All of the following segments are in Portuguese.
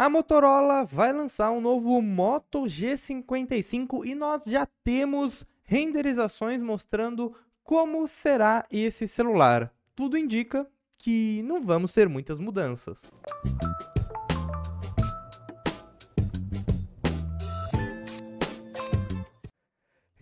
A Motorola vai lançar um novo Moto G55 e nós já temos renderizações mostrando como será esse celular. Tudo indica que não vamos ter muitas mudanças.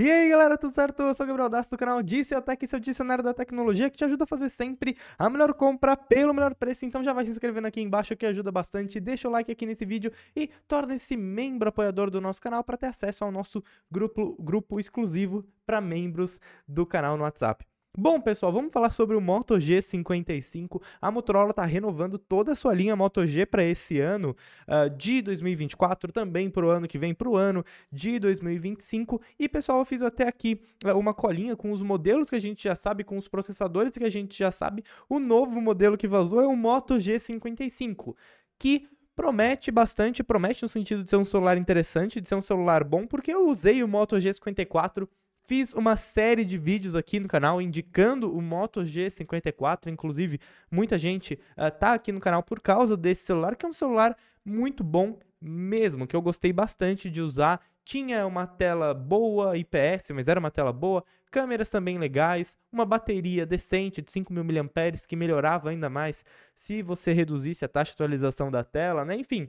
E aí galera, tudo certo? Eu sou o Gabriel Dassi do canal Disse Até que seu dicionário da tecnologia que te ajuda a fazer sempre a melhor compra pelo melhor preço. Então já vai se inscrevendo aqui embaixo que ajuda bastante. Deixa o like aqui nesse vídeo e torne-se membro apoiador do nosso canal para ter acesso ao nosso grupo, grupo exclusivo para membros do canal no WhatsApp. Bom, pessoal, vamos falar sobre o Moto G55. A Motorola está renovando toda a sua linha Moto G para esse ano uh, de 2024, também para o ano que vem, para o ano de 2025. E, pessoal, eu fiz até aqui eh, uma colinha com os modelos que a gente já sabe, com os processadores que a gente já sabe. O novo modelo que vazou é o Moto G55, que promete bastante, promete no sentido de ser um celular interessante, de ser um celular bom, porque eu usei o Moto G54 Fiz uma série de vídeos aqui no canal indicando o Moto G54, inclusive muita gente uh, tá aqui no canal por causa desse celular, que é um celular muito bom mesmo, que eu gostei bastante de usar. Tinha uma tela boa, IPS, mas era uma tela boa, câmeras também legais, uma bateria decente de 5.000 mAh que melhorava ainda mais se você reduzisse a taxa de atualização da tela, né? Enfim,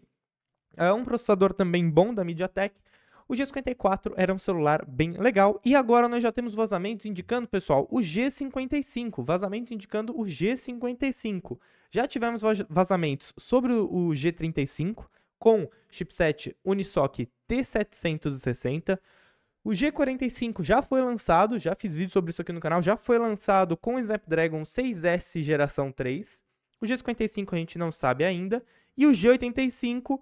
é um processador também bom da MediaTek, o G54 era um celular bem legal e agora nós já temos vazamentos indicando, pessoal, o G55, vazamentos indicando o G55. Já tivemos vazamentos sobre o G35 com chipset Unisoc T760. O G45 já foi lançado, já fiz vídeo sobre isso aqui no canal, já foi lançado com o Snapdragon 6S geração 3. O G55 a gente não sabe ainda. E o G85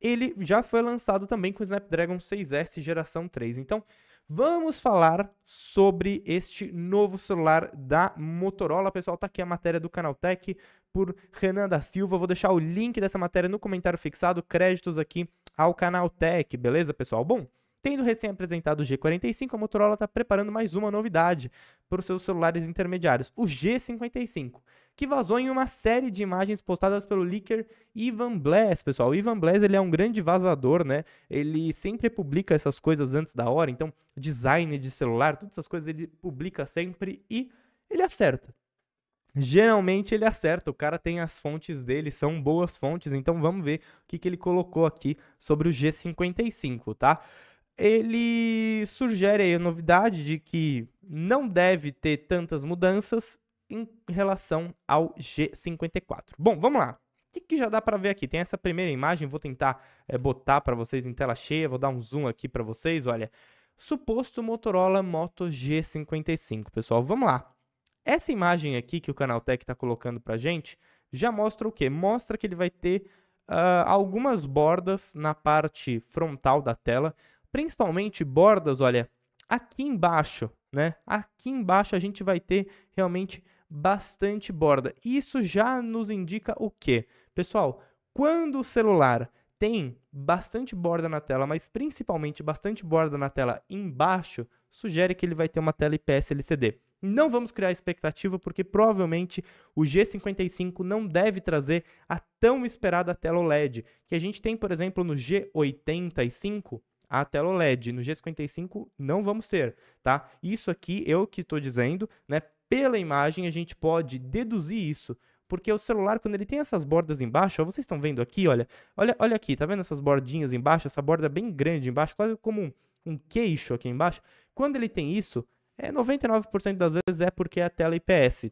ele já foi lançado também com o Snapdragon 6S geração 3. Então, vamos falar sobre este novo celular da Motorola. Pessoal, tá aqui a matéria do Canaltech por Renan da Silva. Vou deixar o link dessa matéria no comentário fixado, créditos aqui ao Canaltech, beleza, pessoal? Bom, Tendo recém-apresentado o G45, a Motorola está preparando mais uma novidade para os seus celulares intermediários, o G55 que vazou em uma série de imagens postadas pelo leaker Ivan Bless, pessoal. O Ivan Bless, ele é um grande vazador, né? Ele sempre publica essas coisas antes da hora, então design de celular, todas essas coisas ele publica sempre e ele acerta. Geralmente ele acerta, o cara tem as fontes dele, são boas fontes, então vamos ver o que, que ele colocou aqui sobre o G55, tá? Ele sugere aí a novidade de que não deve ter tantas mudanças em relação ao G54. Bom, vamos lá. O que, já dá para ver aqui? Tem essa primeira imagem, vou tentar é, botar para vocês em tela cheia, vou dar um zoom aqui para vocês, olha. Suposto Motorola Moto G55, pessoal, vamos lá. Essa imagem aqui que o Canaltech está colocando para gente já mostra o quê? Mostra que ele vai ter uh, algumas bordas na parte frontal da tela, principalmente bordas, olha, aqui embaixo, né? Aqui embaixo a gente vai ter realmente bastante borda. Isso já nos indica o quê? Pessoal, quando o celular tem bastante borda na tela, mas principalmente bastante borda na tela embaixo, sugere que ele vai ter uma tela IPS LCD. Não vamos criar expectativa porque provavelmente o G55 não deve trazer a tão esperada tela OLED, que a gente tem, por exemplo, no G85, a tela OLED. No G55 não vamos ter, tá? Isso aqui eu que estou dizendo, né? pela imagem a gente pode deduzir isso, porque o celular quando ele tem essas bordas embaixo, ó, vocês estão vendo aqui, olha, olha, olha aqui, tá vendo essas bordinhas embaixo, essa borda bem grande embaixo, quase como um, um queixo aqui embaixo. Quando ele tem isso, é 99% das vezes é porque é a tela IPS.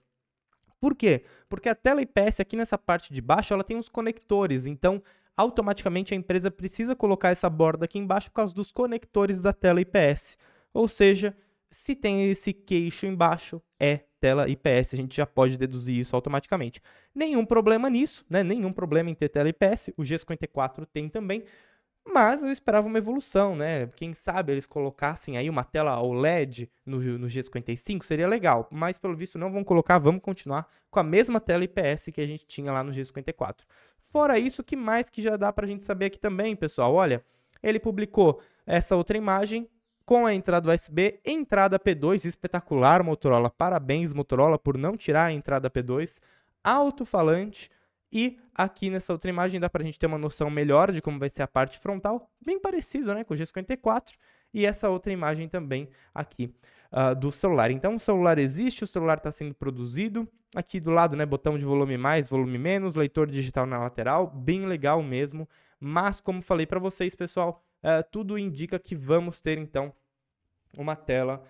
Por quê? Porque a tela IPS aqui nessa parte de baixo, ela tem uns conectores, então automaticamente a empresa precisa colocar essa borda aqui embaixo por causa dos conectores da tela IPS. Ou seja, se tem esse queixo embaixo, é tela IPS, a gente já pode deduzir isso automaticamente. Nenhum problema nisso, né? Nenhum problema em ter tela IPS, o G54 tem também, mas eu esperava uma evolução, né? Quem sabe eles colocassem aí uma tela OLED no, no G55 seria legal, mas pelo visto não vão colocar, vamos continuar com a mesma tela IPS que a gente tinha lá no G54. Fora isso, que mais que já dá para a gente saber aqui também, pessoal? Olha, ele publicou essa outra imagem com a entrada USB, entrada P2, espetacular Motorola, parabéns Motorola por não tirar a entrada P2, alto-falante e aqui nessa outra imagem dá para a gente ter uma noção melhor de como vai ser a parte frontal, bem parecido né, com o G54 e essa outra imagem também aqui uh, do celular. Então o celular existe, o celular está sendo produzido, aqui do lado né, botão de volume mais, volume menos, leitor digital na lateral, bem legal mesmo, mas como falei para vocês pessoal, é, tudo indica que vamos ter então uma tela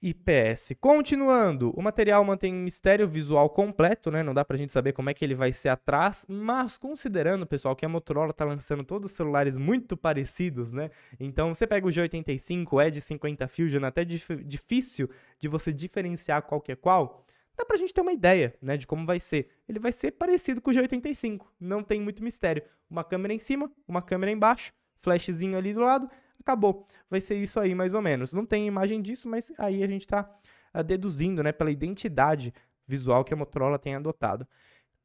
IPS. Continuando, o material mantém um mistério visual completo, né? Não dá pra gente saber como é que ele vai ser atrás, mas considerando, pessoal, que a Motorola tá lançando todos os celulares muito parecidos, né? Então, você pega o G85, o Edge 50 Fusion, até dif difícil de você diferenciar qual que é qual, dá pra gente ter uma ideia, né, de como vai ser. Ele vai ser parecido com o G85, não tem muito mistério. Uma câmera em cima, uma câmera embaixo, flashzinho ali do lado, acabou. Vai ser isso aí, mais ou menos. Não tem imagem disso, mas aí a gente está uh, ah, deduzindo, né, pela identidade visual que a Motorola tem adotado.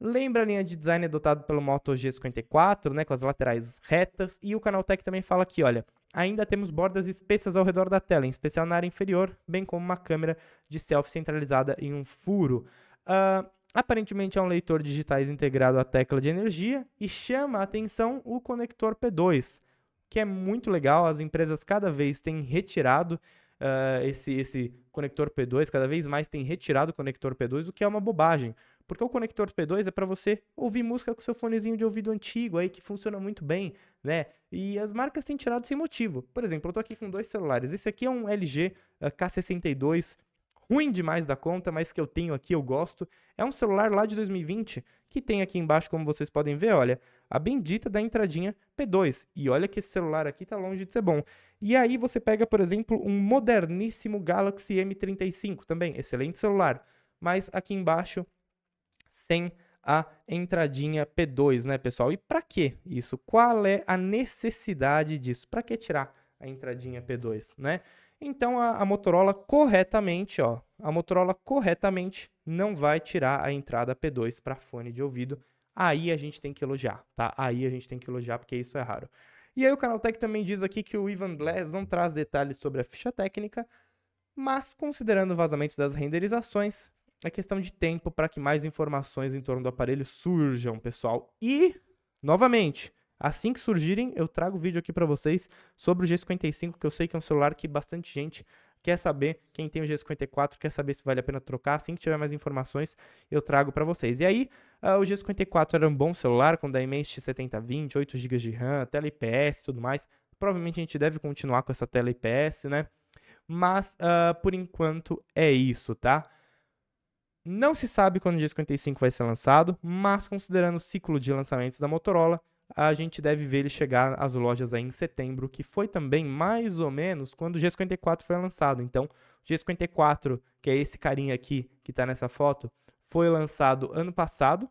Lembra a linha de design adotada pelo Moto G54, né, com as laterais retas, e o Canaltech também fala aqui, olha, ainda temos bordas espessas ao redor da tela, em especial na área inferior, bem como uma câmera de selfie centralizada em um furo. Uh, aparentemente é um leitor digitais integrado à tecla de energia e chama a atenção o conector P2, que é muito legal. As empresas cada vez têm retirado uh, esse, esse conector P2, cada vez mais têm retirado o conector P2, o que é uma bobagem. Porque o conector P2 é para você ouvir música com seu fonezinho de ouvido antigo aí, que funciona muito bem, né? E as marcas têm tirado sem motivo. Por exemplo, eu estou aqui com dois celulares. Esse aqui é um LG eh, K62 ruim demais da conta, mas que eu tenho aqui, eu gosto. É um celular lá de 2020 que tem aqui embaixo, como vocês podem ver, olha, a bendita da entradinha P2. E olha que esse celular aqui tá longe de ser bom. E aí você pega, por exemplo, um moderníssimo Galaxy M35 também, excelente celular, mas aqui embaixo sem a entradinha P2, né, pessoal? E para que isso? Qual é a necessidade disso? Para que tirar? a entradinha P2, né? Então a, a, Motorola corretamente, ó, a Motorola corretamente não vai tirar a entrada P2 para fone de ouvido. Aí a gente tem que elogiar, tá? Aí a gente tem que elogiar porque isso é raro. E aí o Canaltech também diz aqui que o Ivan Blaz não traz detalhes sobre a ficha técnica, mas considerando o vazamento das renderizações, é questão de tempo para que mais informações em torno do aparelho surjam, pessoal. E, novamente, Assim que surgirem, eu trago vídeo aqui para vocês sobre o G55, que eu sei que é um celular que bastante gente quer saber. Quem tem o G54 quer saber se vale a pena trocar. Assim que tiver mais informações, eu trago para vocês. E aí, uh, o G54 era um bom celular com da image 7020, 8 GB de RAM, tela IPS, tudo mais. Provavelmente a gente deve continuar com essa tela IPS, né? Mas uh, por enquanto é isso, tá? Não se sabe quando o G55 vai ser lançado, mas considerando o ciclo de lançamentos da Motorola, a gente deve ver ele chegar às lojas aí em setembro, que foi também mais ou menos quando o G54 foi lançado. Então, o G54, que é esse carinha aqui que está nessa foto, foi lançado ano passado,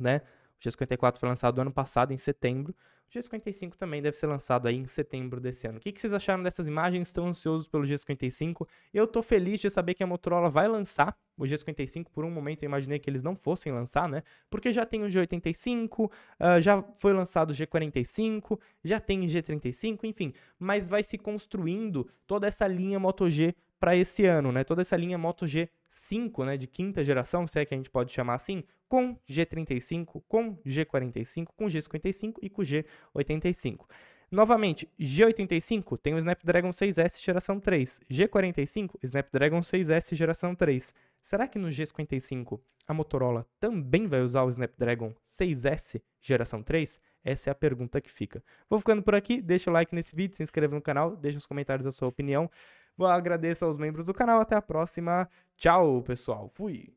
né? O G54 foi lançado ano passado, em setembro. G55 também deve ser lançado aí em setembro desse ano. O que, que vocês acharam dessas imagens? Estão ansiosos pelo G55? Eu estou feliz de saber que a Motorola vai lançar o G55. Por um momento eu imaginei que eles não fossem lançar, né? Porque já tem o G85, uh, ah, já foi lançado o G45, já tem o G35, enfim. Mas vai se construindo toda essa linha Moto G para esse ano, né? Toda essa linha Moto G5, né, de quinta geração, se é que a gente pode chamar assim, com G35, com G45, com G55 e com G85. Novamente, G85 tem o Snapdragon 6S geração 3, G45 Snapdragon 6S geração 3. Será que no G55 a Motorola também vai usar o Snapdragon 6S geração 3? Essa é a pergunta que fica. Vou ficando por aqui, deixa o like nesse vídeo, se inscreva no canal, deixa nos comentários a sua opinião. Agradeço aos membros do canal. Até a próxima. Tchau, pessoal. Fui.